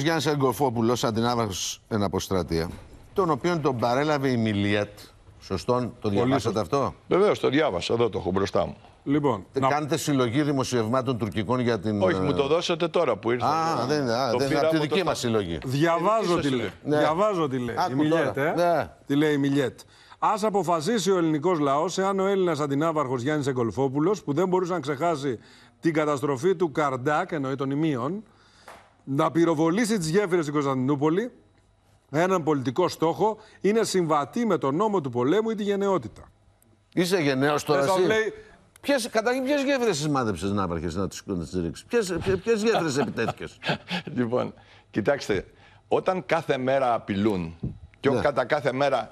Γιάννης Αγκοφόπουλος, αντινάβαρχο εν αποστρατεία, τον οποίον τον παρέλαβε η Μιλίατ. Σωστόν, το διαβάσατε αυτό. Βεβαίως, το διάβασα, εδώ το έχω μπροστά μου. Λοιπόν, ε, να... Κάνετε συλλογή δημοσιευμάτων τουρκικών για την. Όχι, ε, μου το δώσατε τώρα που ήρθε. Α, δεν είναι. Δεν από τη δική μα συλλογή. Διαβάζω τι λέει. Ναι. Διαβάζω τι λέει. Άκου η Μιλιέτ, ε. ναι. Τι λέει η Μιλιέτ. Ας αποφασίσει ο ελληνικός λαός εάν ο Έλληνας αντινάβαρχος Γιάννης Εγκολφόπουλος, που δεν μπορούσε να ξεχάσει την καταστροφή του Καρντάκ, εννοεί των ημείων, να πυροβολήσει τις γέφυρες στην Κωνσταντινούπολη, έναν πολιτικό στόχο, είναι συμβατή με τον νόμο του πολέμου ή τη γενναιότητα. Είσαι γενναίος τώρα. Ε, εσύ. Λέει... Ποιες, καταρχήν, ποιες γέφυρες τι να άρχισες να τις στηρίξει, Ποιε γέφυρες επιτέθηκες. λοιπόν, κοιτάξτε, όταν κάθε μέρα απειλούν και ναι. κατά κάθε μέρα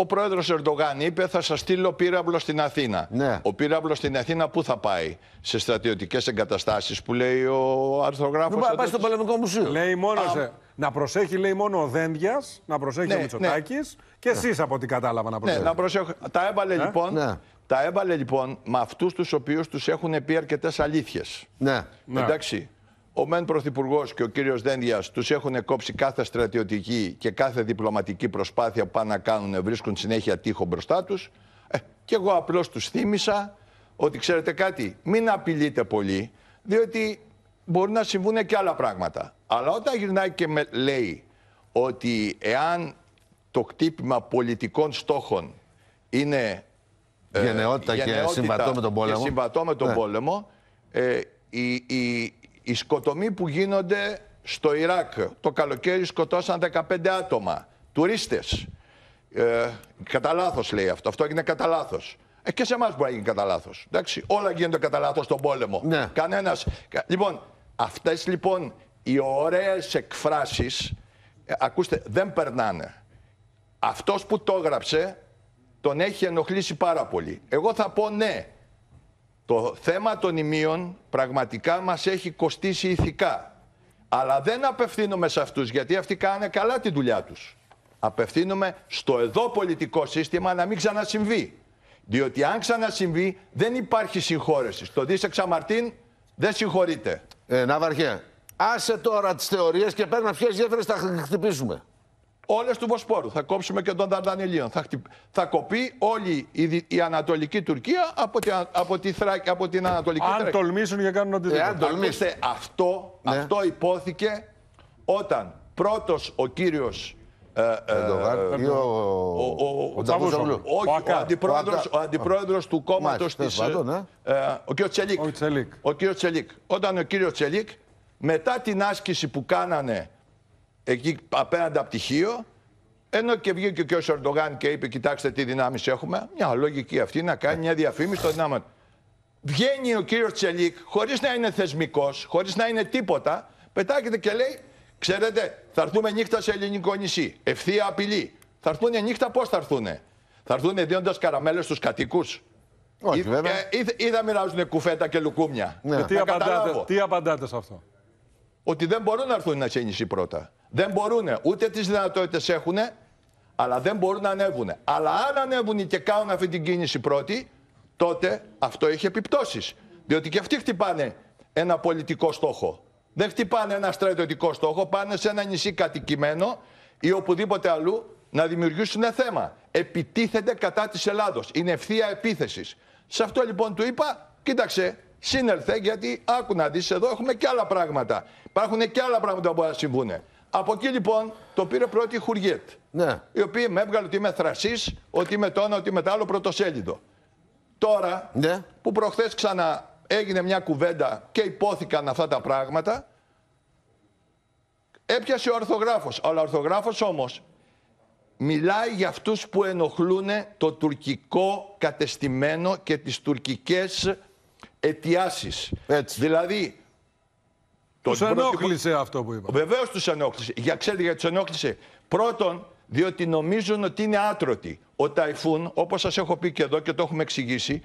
ο πρόεδρος Ερντογάν είπε: Θα σας στείλω πύραυλο στην Αθήνα. Ναι. Ο πύραυλο στην Αθήνα πού θα πάει, σε στρατιωτικές εγκαταστάσεις που λέει ο αρθρογράφος. Δεν πάει, πάει στο Πολεμικό Μουσείο. Λέει μόνος. σε... Να προσέχει, λέει μόνο ο Δένδιας, να προσέχει ο ναι, Μητσοτάκης ναι. και εσείς από ό,τι κατάλαβα να προσέχει. Ναι, να προσέχ... Τα έβαλε ε? λοιπόν. Ναι. Τα έβαλε λοιπόν με αυτούς τους οποίους τους έχουν πει αρκετές αλήθειες. Ναι. ναι. Εντάξει ο μεν Πρωθυπουργός και ο κύριος Δένδιας τους έχουν κόψει κάθε στρατιωτική και κάθε διπλωματική προσπάθεια που πάνε να κάνουν, βρίσκουν συνέχεια τείχο μπροστά τους. Ε, και εγώ απλώς τους θύμισα ότι ξέρετε κάτι, μην απειλείτε πολύ, διότι μπορεί να συμβούν και άλλα πράγματα. Αλλά όταν γυρνάει και με λέει ότι εάν το κτύπημα πολιτικών στόχων είναι ε, γενναιότητα, και συμβατό με τον πόλεμο, με τον πόλεμο ε, η, η, οι σκοτομοί που γίνονται στο Ιράκ το καλοκαίρι σκοτώσαν 15 άτομα, τουρίστες. Ε, κατά λάθος λέει αυτό. Αυτό έγινε κατά λάθος. Ε, και σε εμάς μπορεί να γίνει κατά λάθος. Όλα γίνονται κατά λάθος στον πόλεμο. Ναι. Κανένας. Λοιπόν, αυτές λοιπόν οι ωραίες εκφράσεις, ε, ακούστε, δεν περνάνε. Αυτός που το έγραψε τον έχει ενοχλήσει πάρα πολύ. Εγώ θα πω ναι. Το θέμα των ημείων πραγματικά μας έχει κοστίσει ηθικά. Αλλά δεν απευθύνομαι σε αυτούς, γιατί αυτοί κάνουν καλά τη δουλειά τους. Απευθύνομαι στο εδώ πολιτικό σύστημα να μην ξανασυμβεί. Διότι αν ξανασυμβεί δεν υπάρχει συγχώρεση. Το δίσεξα Μαρτίν δεν συγχωρείται. Ε, Ναυαρχέ, άσε τώρα τις θεωρίες και παίρνουμε ποιες γέφυρες θα χτυπήσουμε όλες του Βοσπόρου. Θα κόψουμε και τον Δαρδανελίων. Θα, θα κοπεί όλη η, Ανατολική Τουρκία από, τη... από, τη από την Ανατολική Τουρκία. Αν τολμήσουν και κάνουν ό,τι ε, θέλουν. Ακούστε, αυτό, ναι. αυτό υπόθηκε όταν πρώτος ο κύριος. Ε, ε, ε ο, ο, ο αντιπρόεδρος του κόμματος της... Ε, ναι. Ο κύριος Τσελίκ. Ο κύριος Τσελίκ. Όταν ο κύριος Τσελίκ, μετά την άσκηση που κάνανε εκεί απέναντι από τυχείο, ενώ και βγήκε ο ο Ερντογάν και είπε: Κοιτάξτε τι δυνάμεις έχουμε. Μια λογική αυτή να κάνει μια διαφήμιση των δυνάμεων. Βγαίνει ο κύριος Τσελίκ, χωρίς να είναι θεσμικός, χωρίς να είναι τίποτα, πετάγεται και λέει: Ξέρετε, θα έρθουμε νύχτα σε ελληνικό νησί. Ευθεία απειλή. Θα έρθουν νύχτα, πώς θα έρθουν. Θα έρθουν δίνοντας καραμέλες στους κατοίκου. Όχι, ή, βέβαια. Ε, ή, ή θα μοιράζουν κουφέτα και λουκούμια. Ναι. Ε, τι, απαντάτε, τι απαντάτε σε αυτό. Ότι δεν μπορούν να έρθουν σε νησί πρώτα. Δεν μπορούν, ούτε τις δυνατότητες έχουν, αλλά δεν μπορούν να ανέβουν. Αλλά αν ανέβουν και κάνουν αυτή την κίνηση πρώτη, τότε αυτό έχει επιπτώσεις. Διότι και αυτοί χτυπάνε ένα πολιτικό στόχο. Δεν χτυπάνε ένα στρατιωτικό στόχο, πάνε σε ένα νησί κατοικημένο ή οπουδήποτε αλλού να δημιουργήσουν θέμα. Επιτίθενται κατά της Ελλάδος. Είναι ευθεία επίθεσης. Σε αυτό λοιπόν του είπα, κοίταξε, σύνελθε γιατί άκου να δεις εδώ έχουμε και άλλα πράγματα. Υπάρχουν και άλλα πράγματα που μπορεί να συμβούνε. Από εκεί λοιπόν το πήρε πρώτη η Χουριέτ. Ναι. Η οποία με έβγαλε ότι είμαι θρασής, ότι είμαι τόνο, ότι είμαι άλλο πρωτοσέλιδο. Τώρα ναι. που προχθές ξανά έγινε μια κουβέντα και υπόθηκαν αυτά τα πράγματα, έπιασε ο ορθογράφος, Αλλά ο ορθογράφος όμως μιλάει για αυτούς που ενοχλούν το τουρκικό κατεστημένο και τις τουρκικές αιτιάσεις. Δηλαδή τους ενόχλησε αυτό που είπα. Βεβαίως τους ενόχλησε. Για ξέρετε γιατί τους ενόχλησε. Πρώτον, διότι νομίζουν ότι είναι άτρωτοι. Ο ταϊφούν, όπως σας έχω πει και εδώ και το έχουμε εξηγήσει,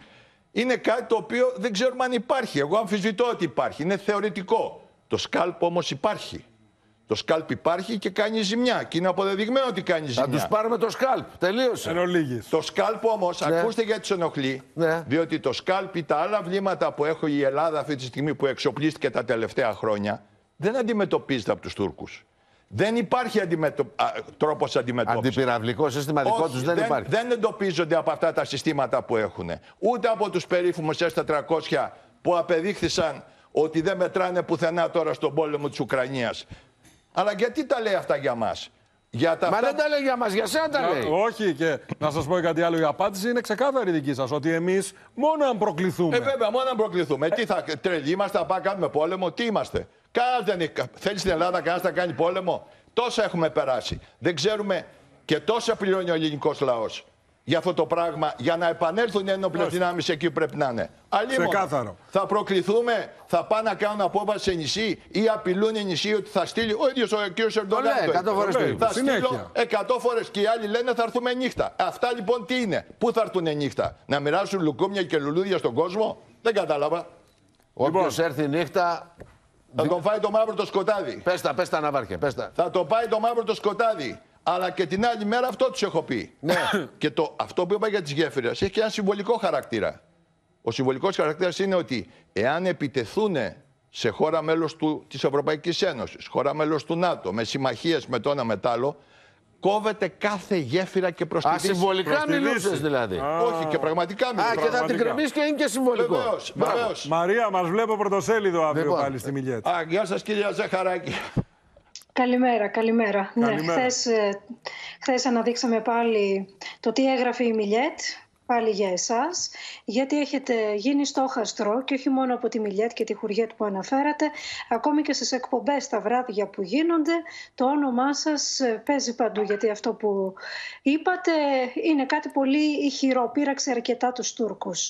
είναι κάτι το οποίο δεν ξέρουμε αν υπάρχει. Εγώ αμφισβητώ ότι υπάρχει. Είναι θεωρητικό. Το σκάλπ όμως υπάρχει. Το σκάλπ υπάρχει και κάνει ζημιά. Και είναι αποδεδειγμένο ότι κάνει ζημιά. Να τους πάρουμε το σκάλπ. Τελείωσε. Το σκάλπ όμως, ναι. ακούστε γιατί σε ενοχλεί. Ναι. Διότι το σκάλπ ή τα άλλα βλήματα που έχει η Ελλάδα αυτή τη στιγμή που εξοπλίστηκε τα τελευταία χρόνια δεν αντιμετωπίζεται από τους Τούρκους. Δεν υπάρχει αντιμετω... τρόπος αντιμετώπισης. Αντιπυραυλικό συστηματικό τους δεν, υπάρχει. Δεν εντοπίζονται από αυτά τα συστήματα που έχουν. Ούτε από τους περίφημους S400 που απεδείχθησαν ότι δεν μετράνε πουθενά τώρα στον πόλεμο της Ουκρανίας. Αλλά γιατί τα λέει αυτά για μας. Για τα Μα δεν τα λέει για μας, για σένα τα λέει. όχι, και να σας πω κάτι άλλο. Η απάντηση είναι ξεκάθαρη δική σας. Ότι εμείς μόνο αν προκληθούμε. Ε, βέβαια, μόνο αν προκληθούμε. τι θα τρελή είμαστε, θα πάμε κάνουμε πόλεμο, τι είμαστε. Κανένας δεν Θέλει στην Ελλάδα κανένας να κάνει πόλεμο. Τόσα έχουμε περάσει. Δεν ξέρουμε και τόσα πληρώνει ο ελληνικός λαός για αυτό το πράγμα για να επανέλθουν οι ένοπλε δυνάμει εκεί που πρέπει να είναι. Αλλήμον, θα προκληθούμε, θα πάνε να κάνουν απόφαση σε νησί ή απειλούν οι νησί ότι θα στείλει ο ίδιος ο κ. Ερντογάν. Θα στείλω 100 φορές και οι άλλοι λένε θα έρθουμε νύχτα. Αυτά λοιπόν τι είναι, πού θα έρθουν νύχτα, να μοιράσουν λουκούμια και λουλούδια στον κόσμο. Δεν κατάλαβα. Όποιος λοιπόν. έρθει νύχτα, θα τον φάει το μαύρο το σκοτάδι. Πέστα, πέστα, να Θα το πάει το μαύρο το σκοτάδι. Αλλά και την άλλη μέρα αυτό τους έχω πει. Ναι. και το, αυτό που είπα για τις γέφυρες έχει και ένα συμβολικό χαρακτήρα. Ο συμβολικός χαρακτήρας είναι ότι εάν επιτεθούν σε χώρα μέλος της Ευρωπαϊκής Ένωσης, χώρα μέλος του ΝΑΤΟ, με συμμαχίες με το ένα μετάλλο, κόβεται κάθε γέφυρα και προ Α, συμβολικά μιλούσες δηλαδή. Όχι, και πραγματικά μιλούσε. Α, και θα την κρεμίσει και είναι και συμβολικό. Βεβαίως. Μαρία, μας βλέπω πρωτοσέλιδο αύριο λοιπόν, πάλι στη Μιλιέτ. Α, γεια σας, κυρία Ζεχαράκη. Καλημέρα, καλημέρα. καλημέρα. Ναι, ε, χθες, αναδείξαμε πάλι το τι έγραφε η Μιλιέτ, πάλι για εσάς, γιατί έχετε γίνει στόχαστρο και όχι μόνο από τη Μιλιέτ και τη Χουριέτ που αναφέρατε, ακόμη και στις εκπομπές τα βράδια που γίνονται, το όνομά σας ε, παίζει παντού, γιατί αυτό που είπατε είναι κάτι πολύ ηχηρό, πείραξε αρκετά τους Τούρκους.